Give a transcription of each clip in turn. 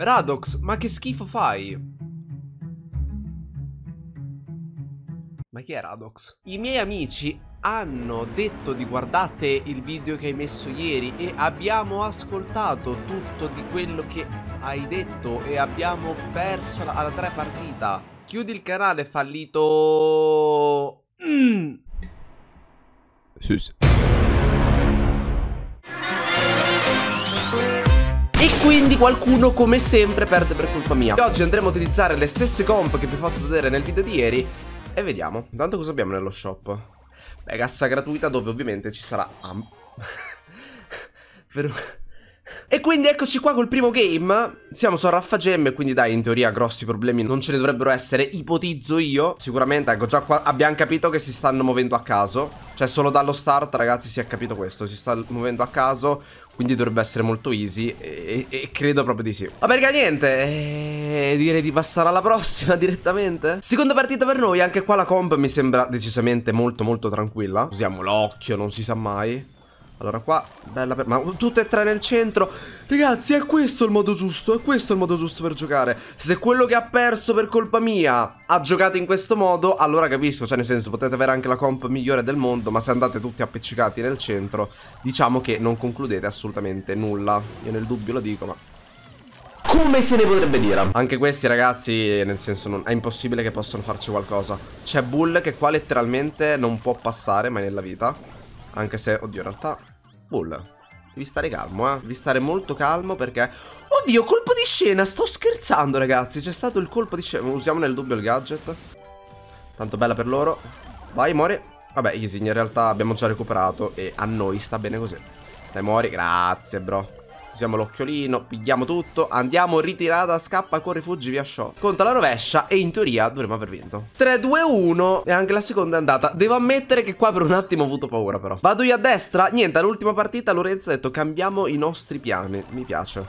Radox, ma che schifo fai? Ma chi è Radox? I miei amici hanno detto di guardate il video che hai messo ieri e abbiamo ascoltato tutto di quello che hai detto e abbiamo perso la, alla tre partita. Chiudi il canale fallito. Mm. Sus. quindi qualcuno come sempre perde per colpa mia e Oggi andremo a utilizzare le stesse comp che vi ho fatto vedere nel video di ieri E vediamo, intanto cosa abbiamo nello shop? Beh, cassa gratuita dove ovviamente ci sarà... Um, per... E quindi eccoci qua col primo game. Siamo su Raffa Gemme, quindi dai, in teoria grossi problemi non ce ne dovrebbero essere, ipotizzo io. Sicuramente, ecco, già qua abbiamo capito che si stanno muovendo a caso. Cioè, solo dallo start, ragazzi, si è capito questo. Si sta muovendo a caso, quindi dovrebbe essere molto easy. E, e credo proprio di sì. Ma perché niente. E... Eh, direi di passare alla prossima direttamente. Seconda partita per noi. Anche qua la comp mi sembra decisamente molto, molto tranquilla. Usiamo l'occhio, non si sa mai. Allora qua, bella per... Ma tutte e tre nel centro Ragazzi, è questo il modo giusto È questo il modo giusto per giocare Se quello che ha perso per colpa mia Ha giocato in questo modo Allora capisco, cioè nel senso Potete avere anche la comp migliore del mondo Ma se andate tutti appiccicati nel centro Diciamo che non concludete assolutamente nulla Io nel dubbio lo dico, ma come se ne potrebbe dire Anche questi ragazzi nel senso non, è impossibile che possano farci qualcosa C'è Bull che qua letteralmente non può passare mai nella vita anche se, oddio, in realtà... Bull. Devi stare calmo, eh. Devi stare molto calmo perché... Oddio, colpo di scena! Sto scherzando, ragazzi. C'è stato il colpo di scena. Usiamo nel dubbio il gadget. Tanto bella per loro. Vai, muori. Vabbè, easy. In realtà abbiamo già recuperato e a noi sta bene così. Dai, muori. Grazie, bro usiamo l'occhiolino, pigliamo tutto, andiamo ritirata, scappa, corri, fuggi, via show. Conta la rovescia e in teoria dovremmo aver vinto. 3, 2, 1 e anche la seconda è andata. Devo ammettere che qua per un attimo ho avuto paura però. Vado io a destra, niente, all'ultima partita Lorenzo ha detto cambiamo i nostri piani, mi piace.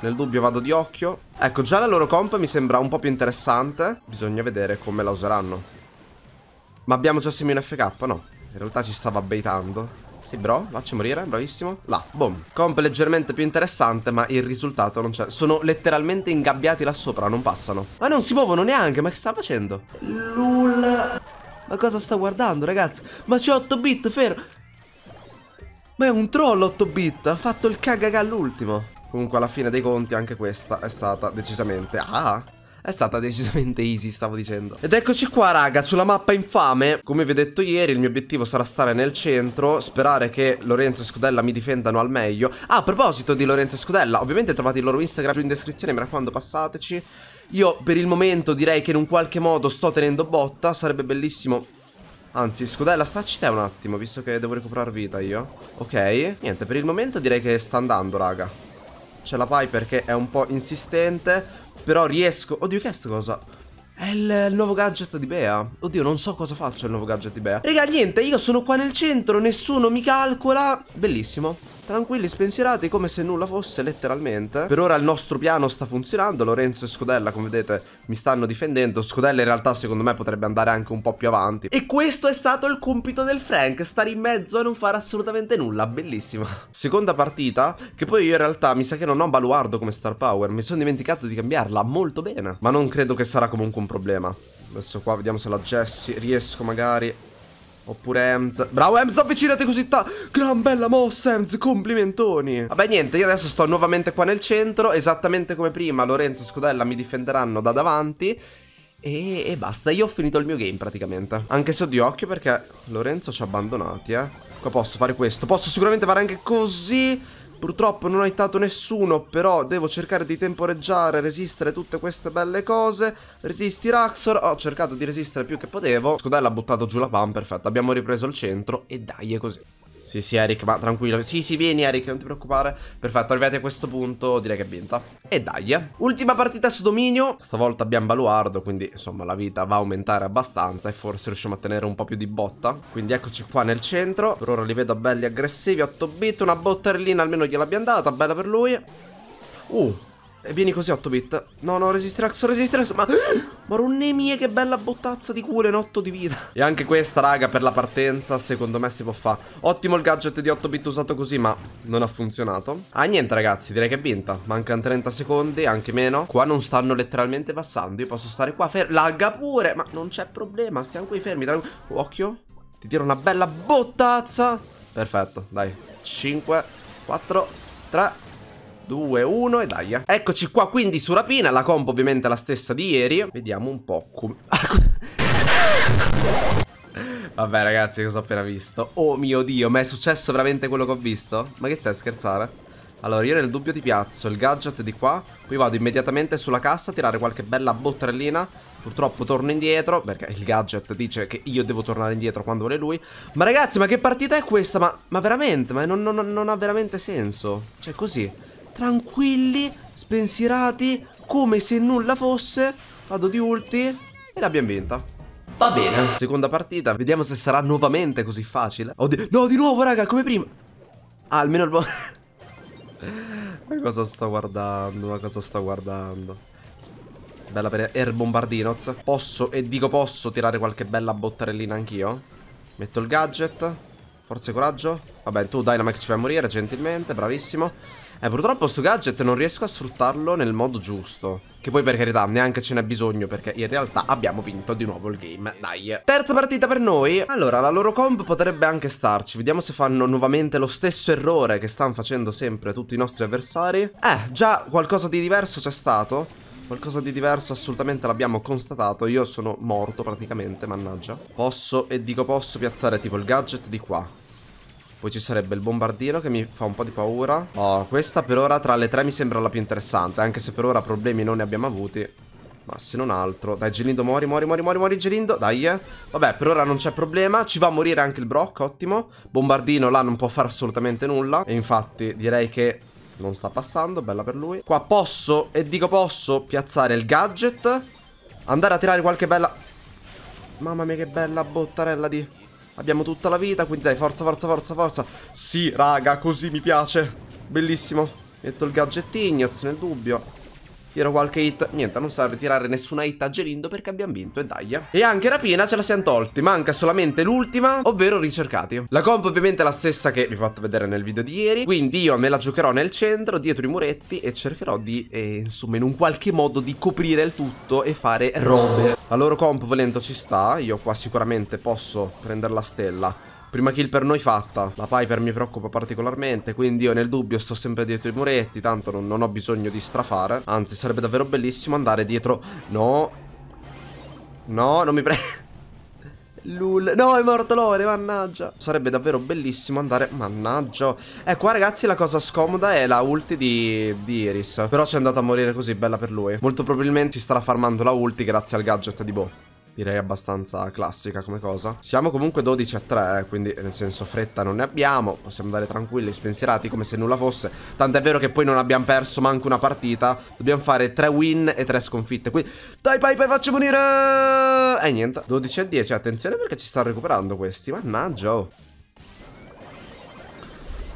Nel dubbio vado di occhio. Ecco, già la loro comp mi sembra un po' più interessante. Bisogna vedere come la useranno. Ma abbiamo già semino FK, no? In realtà ci stava baitando. Sì, bro, faccio morire, bravissimo. Là, boom. Comp leggermente più interessante, ma il risultato non c'è. Sono letteralmente ingabbiati là sopra, non passano. Ma non si muovono neanche, ma che sta facendo? Lul. Ma cosa sta guardando, ragazzi? Ma c'è 8 bit, fermo. Ma è un troll 8 bit, ha fatto il cagaga all'ultimo. Comunque alla fine dei conti anche questa è stata decisamente... Ah! È stata decisamente easy, stavo dicendo. Ed eccoci qua, raga, sulla mappa infame. Come vi ho detto ieri, il mio obiettivo sarà stare nel centro, sperare che Lorenzo e Scudella mi difendano al meglio. Ah, a proposito di Lorenzo e Scudella, ovviamente trovate il loro Instagram giù in descrizione, mi raccomando, passateci. Io per il momento direi che in un qualche modo sto tenendo botta, sarebbe bellissimo Anzi, Scudella, stacci te un attimo, visto che devo recuperare vita io. Ok, niente, per il momento direi che sta andando, raga. C'è la Piper che è un po' insistente. Però riesco... Oddio, che è sta cosa? È il, il, nuovo gadget di Bea. Oddio, non so cosa faccio il nuovo gadget di Bea. Raga, niente, io sono qua nel centro, nessuno mi calcola. Bellissimo. Tranquilli, spensierati, come se nulla fosse, letteralmente. Per ora il nostro piano sta funzionando. Lorenzo e Scodella, come vedete, mi stanno difendendo. Scodella, in realtà, secondo me, potrebbe andare anche un po' più avanti. E questo è stato il compito del Frank, stare in mezzo e non fare assolutamente nulla. Bellissima. Seconda partita, che poi io in realtà mi sa che non ho baluardo come star power. Mi sono dimenticato di cambiarla molto bene. Ma non credo che sarà comunque un problema. Adesso qua vediamo se la Jessie riesco magari Oppure Ems. Bravo Ems, avvicinate così ta Gran bella mossa Ems, complimentoni Vabbè niente io adesso sto nuovamente qua nel centro Esattamente come prima Lorenzo e Scodella mi difenderanno da davanti e, e, basta, io ho finito il mio game praticamente Anche se ho di occhio perché Lorenzo ci ha abbandonati eh Qua posso fare questo Posso sicuramente fare anche così Purtroppo non ho aiutato nessuno, però devo cercare di temporeggiare, resistere tutte queste belle cose. Resisti Raxor, ho cercato di resistere più che potevo. Scudella ha buttato giù la pan, perfetto. Abbiamo ripreso il centro e dai, è così. Sì, sì, Eric, ma tranquillo. Sì, sì, vieni, Eric, non ti preoccupare. Perfetto, arrivati a questo punto, direi che è vinta. E dai, eh. Ultima partita su dominio. Stavolta abbiamo baluardo, quindi, insomma, la vita va a aumentare abbastanza e forse riusciamo a tenere un po' più di botta. Quindi eccoci qua nel centro. Per ora li vedo belli aggressivi, 8 bit, una botterlina almeno gliel'abbiamo data, bella per lui. Uh, e vieni così 8 bit. No, no, Resistrax, Resistrax. Ma. Marunne mie, che bella bottazza di cure in 8 di vita. E anche questa, raga, per la partenza, secondo me si può fare. Ottimo il gadget di 8 bit usato così, ma non ha funzionato. Ah, niente, ragazzi, direi che è vinta. Mancano 30 secondi, anche meno. Qua non stanno letteralmente passando. Io posso stare qua fermo. Lagga pure. Ma non c'è problema. Stiamo qui fermi. Tra... Occhio. Ti tiro una bella bottazza. Perfetto, dai. 5, 4, 3. 2, 1 e dai. Eh. Eccoci qua quindi su rapina, la combo ovviamente è la stessa di ieri. Vediamo un po' come... Vabbè ragazzi, cosa ho appena visto? Oh mio Dio, ma è successo veramente quello che ho visto? Ma che stai a scherzare? Allora, io nel dubbio ti piazzo il gadget di qua, Qui vado immediatamente sulla cassa a tirare qualche bella bottarellina Purtroppo torno indietro perché il gadget dice che io devo tornare indietro quando vuole lui. Ma ragazzi, ma che partita è questa? Ma, ma veramente? Ma non, non, non ha veramente senso. Cioè, così tranquilli, spensierati, come se nulla fosse. Vado di ulti e l'abbiamo vinta. Va bene. Seconda partita, vediamo se sarà nuovamente così facile. Oddio, no, di nuovo, raga, come prima. Ah, almeno il... ma cosa sto guardando, ma cosa sto guardando? Bella per Air Bombardinoz. Posso, e dico posso, tirare qualche bella bottarellina anch'io? Metto il gadget. Forse coraggio. Vabbè, tu Dynamax ci fai morire, gentilmente, bravissimo. Eh, purtroppo sto gadget non riesco a sfruttarlo nel modo giusto. Che poi per carità neanche ce n'è bisogno perché in realtà abbiamo vinto di nuovo il game, dai Terza partita per noi Allora la loro comp potrebbe anche starci Vediamo se fanno nuovamente lo stesso errore che stanno facendo sempre tutti i nostri avversari Eh già qualcosa di diverso c'è stato Qualcosa di diverso assolutamente l'abbiamo constatato Io sono morto praticamente mannaggia Posso e dico posso piazzare tipo il gadget di qua poi ci sarebbe il bombardino che mi fa un po' di paura. Oh, questa per ora tra le tre mi sembra la più interessante, anche se per ora problemi non ne abbiamo avuti. Ma se non altro... Dai, Gelindo, muori, muori, muori, muori, muori, Gelindo. Dai, eh. Vabbè, per ora non c'è problema. Ci va a morire anche il Brock, ottimo. Bombardino là non può fare assolutamente nulla. E infatti direi che non sta passando, bella per lui. Qua posso, e dico posso, piazzare il gadget. Andare a tirare qualche bella... Mamma mia, che bella bottarella di... Abbiamo tutta la vita, quindi dai, forza, forza, forza, forza. Sì, raga, così mi piace. Bellissimo. Metto il gadgettino, se nel dubbio. Tiro qualche hit Niente, non serve tirare nessuna hit a Gerindo perché abbiamo vinto e dai eh. E anche rapina ce la siamo tolti Manca solamente l'ultima, ovvero ricercati La comp ovviamente è la stessa che vi ho fatto vedere nel video di ieri Quindi io me la giocherò nel centro, dietro i muretti E cercherò di, eh, insomma, in un qualche modo di coprire il tutto e fare robe La loro comp volendo ci sta Io qua sicuramente posso prendere la stella Prima kill per noi fatta. La Piper mi preoccupa particolarmente, quindi io nel dubbio sto sempre dietro i muretti, tanto non, non ho bisogno di strafare. Anzi, sarebbe davvero bellissimo andare dietro... No! No, non mi prendo... Lul. No, è morto l'ore, mannaggia. Sarebbe davvero bellissimo andare... Mannaggia. Eh, qua ragazzi la cosa scomoda è la ulti di, di Iris. Però c'è andata a morire così, bella per lui. Molto probabilmente starà farmando la ulti grazie al gadget di Bo direi abbastanza classica come cosa. Siamo comunque 12 a 3, eh, quindi nel senso fretta non ne abbiamo, possiamo andare tranquilli, spensierati come se nulla fosse. Tant'è vero che poi non abbiamo perso manco una partita, dobbiamo fare 3 win e 3 sconfitte, quindi dai Piper faccio morire! E eh, niente, 12 a 10, attenzione perché ci stanno recuperando questi, mannaggia oh.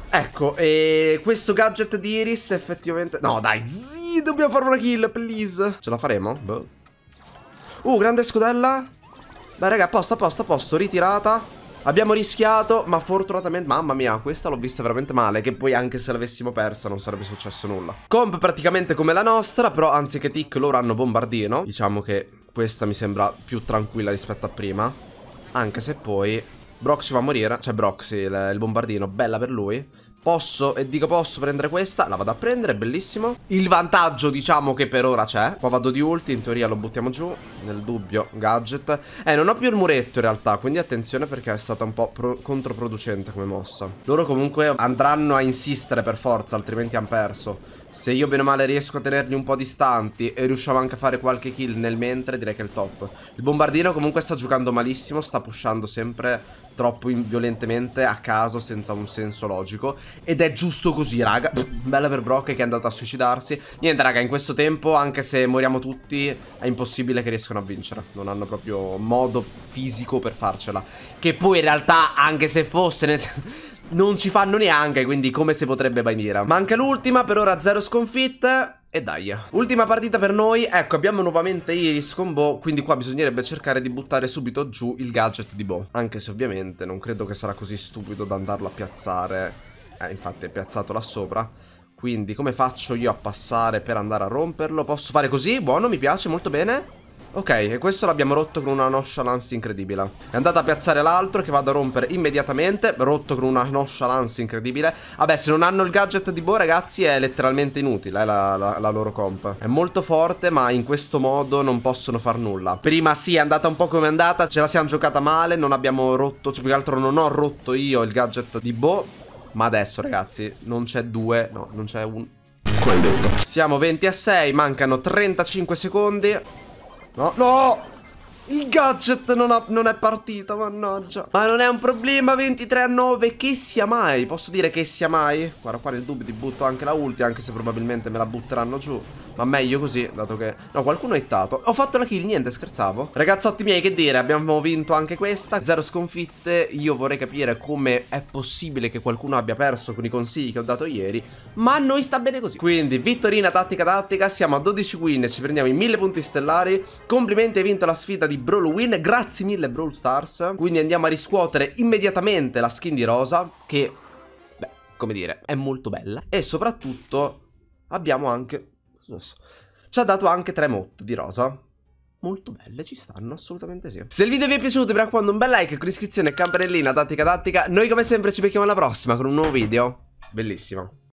Ecco, e questo gadget di Iris effettivamente... No, dai, zii, dobbiamo fare una kill, please. Ce la faremo? Boh. Uh, grande scudella. Beh, raga, a posto, a posto, a posto. Ritirata. Abbiamo rischiato, ma fortunatamente... Mamma mia, questa l'ho vista veramente male, che poi anche se l'avessimo persa non sarebbe successo nulla. Comp praticamente come la nostra, però anziché tick loro hanno bombardino. Diciamo che questa mi sembra più tranquilla rispetto a prima. Anche se poi... Broxy va a morire, cioè Broxy, il, il bombardino, bella per lui. Posso, e dico posso prendere questa La vado a prendere, bellissimo Il vantaggio diciamo che per ora c'è Qua vado di ulti, in teoria lo buttiamo giù Nel dubbio, gadget Eh, non ho più il muretto in realtà Quindi attenzione perché è stata un po' controproducente come mossa Loro comunque andranno a insistere per forza Altrimenti hanno perso se io bene o male riesco a tenerli un po' distanti e riusciamo anche a fare qualche kill nel mentre direi che è il top. Il bombardino comunque sta giocando malissimo, sta pushando sempre troppo violentemente a caso senza un senso logico ed è giusto così raga. Pff, bella per Brock che è andato a suicidarsi. Niente raga, in questo tempo anche se moriamo tutti è impossibile che riescano a vincere. Non hanno proprio modo fisico per farcela. Che poi in realtà anche se fosse nel senso non ci fanno neanche, quindi come se potrebbe Baimira. Manca l'ultima, per ora zero sconfitte. E dai Ultima partita per noi Ecco abbiamo nuovamente Iris con Bo Quindi qua bisognerebbe cercare di buttare subito giù il gadget di Bo Anche se ovviamente non credo che sarà così stupido da andarlo a piazzare Eh infatti è piazzato là sopra Quindi come faccio io a passare per andare a romperlo? Posso fare così? Buono mi piace molto bene Ok, e questo l'abbiamo rotto con una nonchalance incredibile. È andata a piazzare l'altro che vado a rompere immediatamente, rotto con una nonchalance incredibile. Vabbè, se non hanno il gadget di Bo, ragazzi, è letteralmente inutile eh, la, la, la, loro comp. È molto forte, ma in questo modo non possono far nulla. Prima sì, è andata un po' come è andata, ce la siamo giocata male, non abbiamo rotto, cioè più che altro non ho rotto io il gadget di Bo. Ma adesso, ragazzi, non c'è due, no, non c'è un... Siamo 20 a 6, mancano 35 secondi. No, no! Il gadget non, ha, non, è partito, mannaggia. Ma non è un problema, 23 a 9. Che sia mai? Posso dire che sia mai? Guarda qua nel dubbio ti butto anche la ulti, anche se probabilmente me la butteranno giù. Ma meglio così, dato che... No, qualcuno è hittato. Ho fatto la kill, niente, scherzavo. Ragazzotti miei, che dire? Abbiamo vinto anche questa. Zero sconfitte. Io vorrei capire come è possibile che qualcuno abbia perso con i consigli che ho dato ieri. Ma a noi sta bene così. Quindi, vittorina tattica tattica. Siamo a 12 win, ci prendiamo i 1000 punti stellari. Complimenti, hai vinto la sfida di di Brawl Win. Grazie mille Brawl Stars. Quindi andiamo a riscuotere immediatamente la skin di Rosa che, beh, come dire, è molto bella. E soprattutto abbiamo anche... Ci ha dato anche tre mod di Rosa molto belle, ci stanno, assolutamente sì. Se il video vi è piaciuto mi raccomando un bel like con iscrizione e campanellina tattica tattica. Noi come sempre ci becchiamo alla prossima con un nuovo video bellissimo.